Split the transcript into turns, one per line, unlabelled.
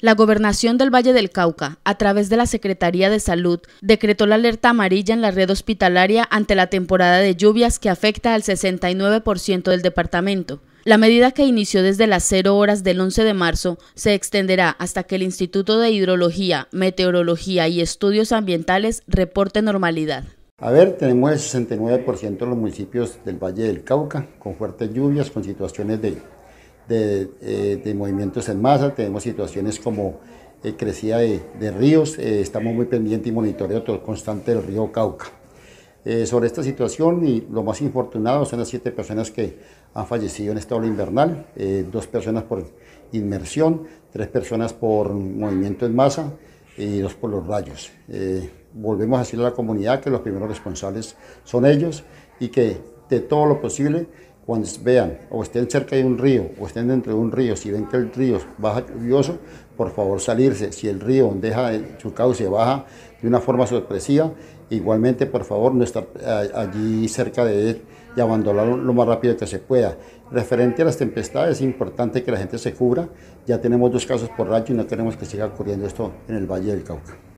la Gobernación del Valle del Cauca, a través de la Secretaría de Salud, decretó la alerta amarilla en la red hospitalaria ante la temporada de lluvias que afecta al 69% del departamento. La medida que inició desde las 0 horas del 11 de marzo se extenderá hasta que el Instituto de Hidrología, Meteorología y Estudios Ambientales reporte normalidad.
A ver, tenemos el 69% de los municipios del Valle del Cauca con fuertes lluvias, con situaciones de eh, de, movimientos en masa, tenemos situaciones como eh, crecida de, ríos, eh, estamos muy pendientes y monitoreo constante del río Cauca. sobre esta situación y lo más infortunado son las siete personas que han fallecido en esta ola invernal, dos personas por inmersión, tres personas por movimiento en masa y dos por los rayos volvemos a decirle a la comunidad que los primeros responsables son ellos y que de todo lo posible cuando vean o estén cerca de un río o estén dentro de un río, si ven que el río baja lluvioso, por favor salirse. Si el río deja su cauce baja de una forma sorpresiva, igualmente por favor no estar eh, allí cerca de él y abandonarlo lo más rápido que se pueda. Referente a las tempestades, es importante que la gente se cubra. Ya tenemos dos casos por rayo y no queremos que siga ocurriendo esto en el Valle del Cauca.